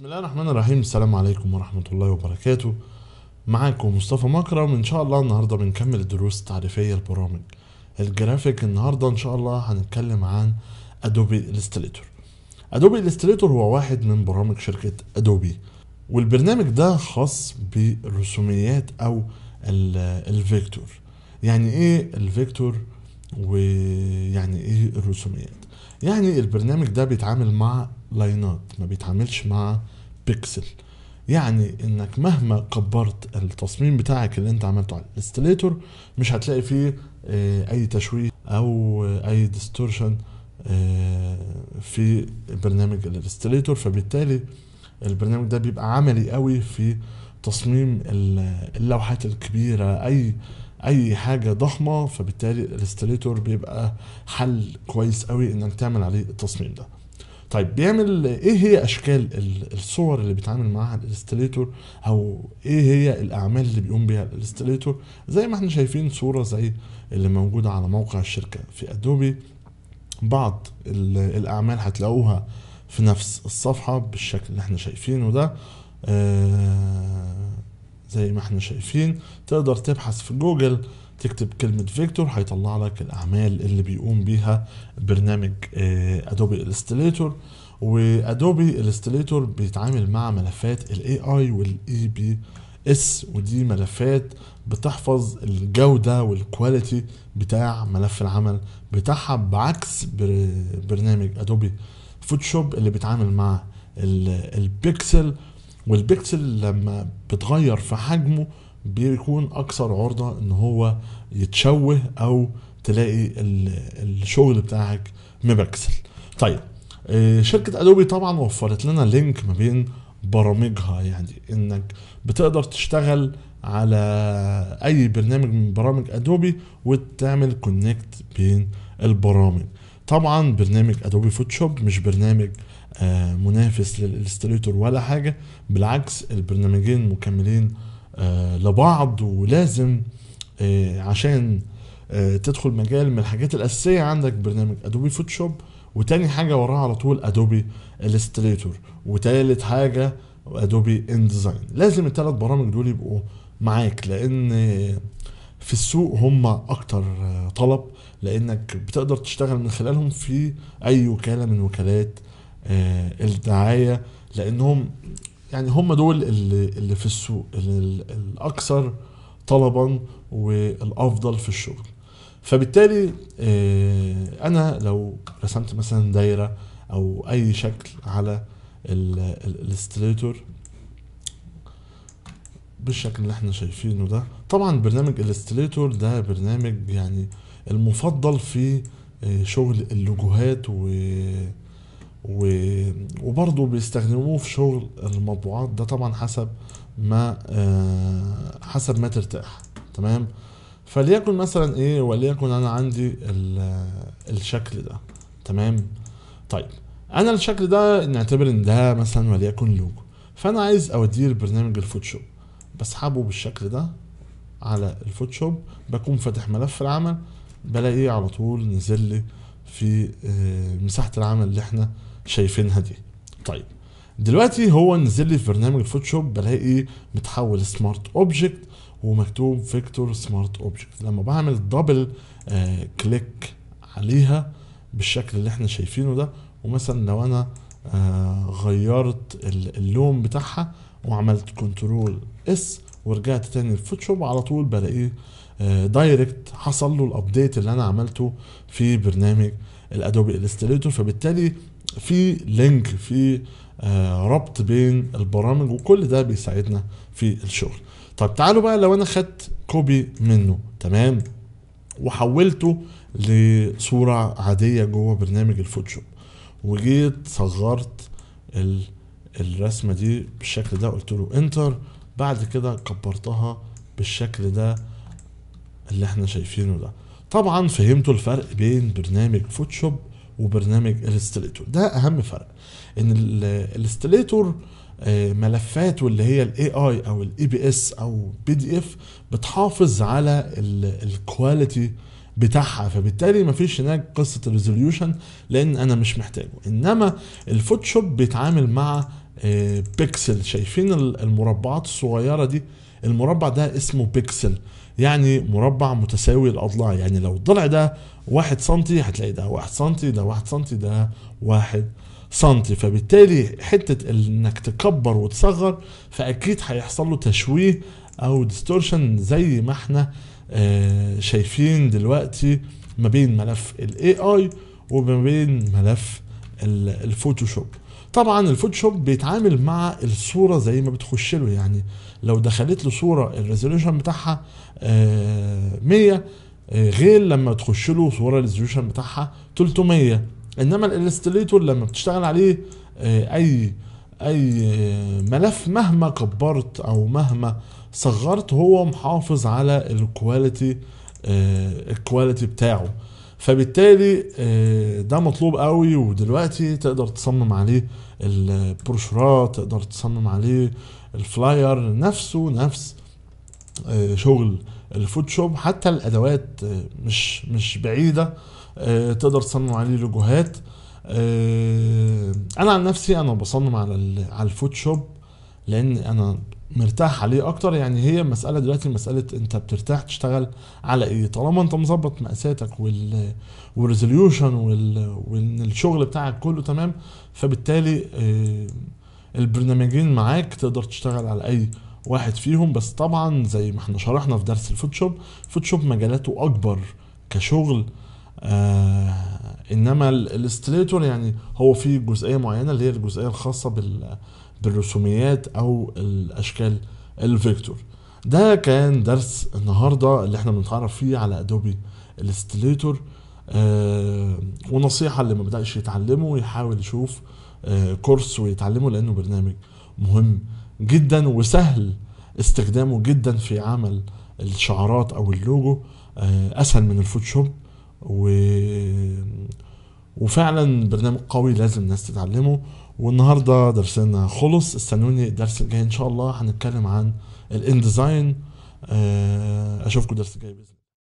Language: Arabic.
بسم الله الرحمن الرحيم السلام عليكم ورحمة الله وبركاته معاكم مصطفى مكرم ان شاء الله النهاردة بنكمل الدروس التعريفية لبرامج الجرافيك النهاردة ان شاء الله هنتكلم عن ادوبي الستريتور ادوبي الستريتور هو واحد من برامج شركة ادوبي والبرنامج ده خاص بالرسوميات او الفيكتور يعني ايه الفيكتور ويعني ايه الرسوميات يعني البرنامج ده بيتعامل مع لاينات ما بيتعاملش مع بيكسل يعني انك مهما كبرت التصميم بتاعك اللي انت عملته على الاستليتور مش هتلاقي فيه آه، اي تشويه او اي ديستورشن آه، في برنامج الاستليتور فبالتالي البرنامج ده بيبقى عملي قوي في تصميم اللوحات الكبيره اي اي حاجه ضخمه فبالتالي الاستريتور بيبقى حل كويس قوي انك تعمل عليه التصميم ده طيب بيعمل ايه هي اشكال الصور اللي بيتعامل معاها الاستليتور او ايه هي الاعمال اللي بيقوم بيها الاستليتور زي ما احنا شايفين صوره زي اللي موجوده على موقع الشركه في ادوبي بعض الاعمال هتلاقوها في نفس الصفحه بالشكل اللي احنا شايفينه ده آه زي ما احنا شايفين تقدر تبحث في جوجل تكتب كلمة فيكتور هيطلع لك الأعمال اللي بيقوم بيها برنامج أدوبي إلستريتور وأدوبي إلستريتور بيتعامل مع ملفات الـ AI والـ EBS ودي ملفات بتحفظ الجودة والكواليتي بتاع ملف العمل بتاعها بعكس برنامج أدوبي فوتوشوب اللي بيتعامل مع البيكسل والبكسل لما بتغير في حجمه بيكون اكثر عرضه ان هو يتشوه او تلاقي الشغل بتاعك مبكسل طيب آه، شركة ادوبي طبعا وفرت لنا لينك ما بين برامجها يعني انك بتقدر تشتغل على اي برنامج من برامج ادوبي وتعمل كونكت بين البرامج طبعا برنامج ادوبي فوتوشوب مش برنامج آه، منافس للإلستريتور ولا حاجة بالعكس البرنامجين مكملين آه، لبعض ولازم آه، عشان تدخل مجال من الحاجات الأساسية عندك برنامج أدوبي فوتوشوب وتاني حاجة وراها على طول أدوبي إلستريتور وتالت حاجة أدوبي إنديزاين لازم التلات برامج دول يبقوا معاك لأن في السوق هم اكتر طلب لانك بتقدر تشتغل من خلالهم في اي وكاله من وكالات آه، الدعايه لانهم يعني هم دول اللي, في السوق الاكثر طلبا والافضل في الشغل فبالتالي آه، انا لو رسمت مثلا دايره او اي شكل على الاستريتور بالشكل اللي احنا شايفينه ده طبعا برنامج الاستريتور ده برنامج يعني المفضل في آه، شغل اللوجوهات و وبرضه بيستخدموه في شغل المطبوعات ده طبعا حسب ما آه، حسب ما ترتاح تمام فليكن مثلا ايه وليكن انا عندي الشكل ده تمام طيب انا الشكل ده نعتبر ان ده مثلا وليكن لوجو فانا عايز اوديه لبرنامج الفوتوشوب بسحبه بالشكل ده على الفوتوشوب بكون فاتح ملف العمل بلاقيه على طول نزل لي في آه، مساحه العمل اللي احنا شايفينها دي طيب دلوقتي هو نزل لي في برنامج الفوتوشوب بلاقي متحول سمارت اوبجكت ومكتوب فيكتور سمارت اوبجكت لما بعمل دبل آه كليك عليها بالشكل اللي احنا شايفينه ده ومثلا لو انا آه غيرت اللون بتاعها وعملت كنترول اس ورجعت تاني الفوتوشوب على طول بلاقيه آه دايركت حصل له الابديت اللي انا عملته في برنامج الادوبي الستريتور فبالتالي في لينك في آه، ربط بين البرامج وكل ده بيساعدنا في الشغل طب تعالوا بقى لو انا خدت كوبي منه تمام وحولته لصورة عادية جوه برنامج الفوتوشوب وجيت صغرت الرسمة دي بالشكل ده قلت له انتر بعد كده كبرتها بالشكل ده اللي احنا شايفينه ده طبعا فهمتوا الفرق بين برنامج فوتوشوب وبرنامج الستليتور ده اهم فرق ان الستليتور آه، ملفاته اللي هي الاي اي او الاي بي e اس او بي دي اف بتحافظ على الكواليتي بتاعها فبالتالي مفيش هناك قصه الريزوليوشن لان انا مش محتاجه انما الفوتوشوب بيتعامل مع آه، بيكسل شايفين المربعات الصغيره دي المربع ده اسمه بيكسل يعني مربع متساوي الاضلاع يعني لو الضلع ده 1 سم هتلاقي ده 1 سم ده 1 سم ده 1 سم فبالتالي حتة انك تكبر وتصغر فاكيد هيحصل له تشويه او ديستورشن زي ما احنا آه، شايفين دلوقتي ما بين ملف الاي اي وما بين ملف الفوتوشوب طبعا الفوتوشوب بيتعامل مع الصوره زي ما بتخش له يعني لو دخلت له صوره الريزوليوشن بتاعها 100 آه، آه، غير لما تخش له صوره الريزوليوشن بتاعها 300 انما الالستريتور لما بتشتغل عليه آه، اي اي ملف مهما كبرت او مهما صغرت هو محافظ على الكواليتي الكواليتي بتاعه فبالتالي آه، ده مطلوب قوي ودلوقتي تقدر تصمم عليه البروشورات تقدر تصمم عليه الفلاير نفسه نفس آه، شغل الفوتوشوب حتى الادوات آه، مش مش بعيده تقدر تصمم عليه لوجوهات انا عن نفسي انا بصمم على على الفوتوشوب لان انا مرتاح عليه اكتر يعني هي مسألة دلوقتي مسألة انت بترتاح تشتغل على ايه طالما انت مظبط مقاساتك وال والريزوليوشن وال وان الشغل بتاعك كله تمام فبالتالي آه، البرنامجين معاك تقدر تشتغل على اي واحد فيهم بس طبعا زي ما احنا شرحنا في درس الفوتوشوب فوتوشوب مجالاته اكبر كشغل آه انما الاستليتور يعني هو فيه جزئيه معينه اللي هي الجزئيه الخاصه بال بالرسوميات او الاشكال الفيكتور ده كان درس النهارده اللي احنا بنتعرف فيه على ادوبي الاستليتور آه ونصيحه اللي ما بداش يتعلمه يحاول يشوف آه كورس ويتعلمه لانه برنامج مهم جدا وسهل استخدامه جدا في عمل الشعارات او اللوجو آه اسهل من الفوتوشوب و وفعلا برنامج قوي لازم الناس تتعلمه والنهارده درسنا خلص استنوني الدرس الجاي ان شاء الله هنتكلم عن الانديزاين آه، اشوفكم الدرس الجاي باذن الله